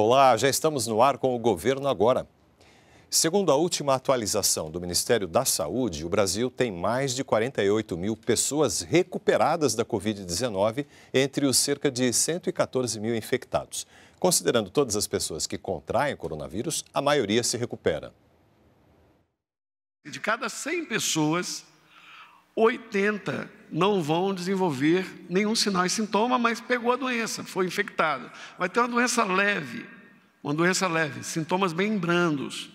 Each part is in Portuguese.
Olá, já estamos no ar com o governo agora. Segundo a última atualização do Ministério da Saúde, o Brasil tem mais de 48 mil pessoas recuperadas da Covid-19 entre os cerca de 114 mil infectados. Considerando todas as pessoas que contraem coronavírus, a maioria se recupera. De cada 100 pessoas, 80 não vão desenvolver nenhum sinal e sintoma, mas pegou a doença, foi infectado. Vai ter uma doença leve, uma doença leve, sintomas bem brandos.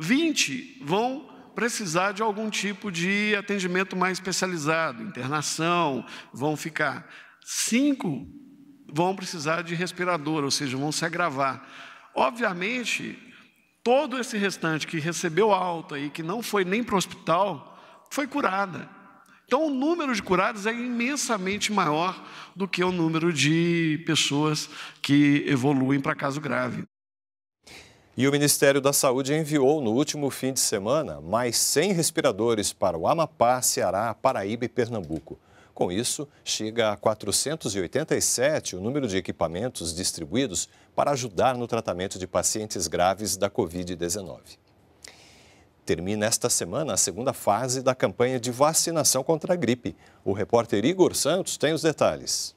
20 vão precisar de algum tipo de atendimento mais especializado, internação, vão ficar. Cinco vão precisar de respirador, ou seja, vão se agravar. Obviamente, todo esse restante que recebeu alta e que não foi nem para o hospital, foi curada. Então, o número de curados é imensamente maior do que o número de pessoas que evoluem para caso grave. E o Ministério da Saúde enviou no último fim de semana mais 100 respiradores para o Amapá, Ceará, Paraíba e Pernambuco. Com isso, chega a 487 o número de equipamentos distribuídos para ajudar no tratamento de pacientes graves da Covid-19 termina esta semana a segunda fase da campanha de vacinação contra a gripe. O repórter Igor Santos tem os detalhes.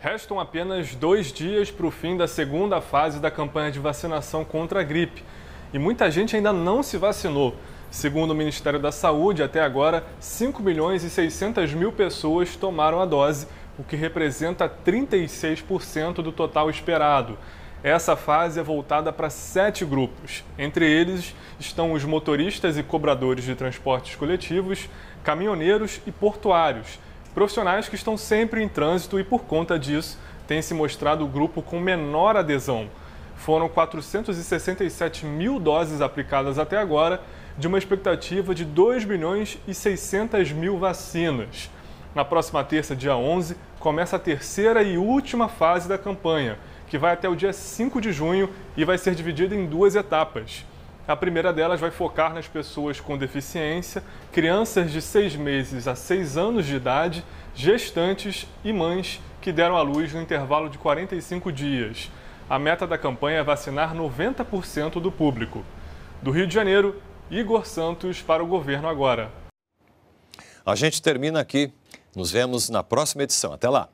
Restam apenas dois dias para o fim da segunda fase da campanha de vacinação contra a gripe. E muita gente ainda não se vacinou. Segundo o Ministério da Saúde, até agora, 5 milhões e 600 mil pessoas tomaram a dose, o que representa 36% do total esperado. Essa fase é voltada para sete grupos. Entre eles estão os motoristas e cobradores de transportes coletivos, caminhoneiros e portuários, profissionais que estão sempre em trânsito e, por conta disso, tem se mostrado o grupo com menor adesão. Foram 467 mil doses aplicadas até agora, de uma expectativa de 2 milhões e 600 mil vacinas. Na próxima terça, dia 11, começa a terceira e última fase da campanha que vai até o dia 5 de junho e vai ser dividida em duas etapas. A primeira delas vai focar nas pessoas com deficiência, crianças de 6 meses a 6 anos de idade, gestantes e mães que deram à luz no intervalo de 45 dias. A meta da campanha é vacinar 90% do público. Do Rio de Janeiro, Igor Santos para o governo agora. A gente termina aqui. Nos vemos na próxima edição. Até lá!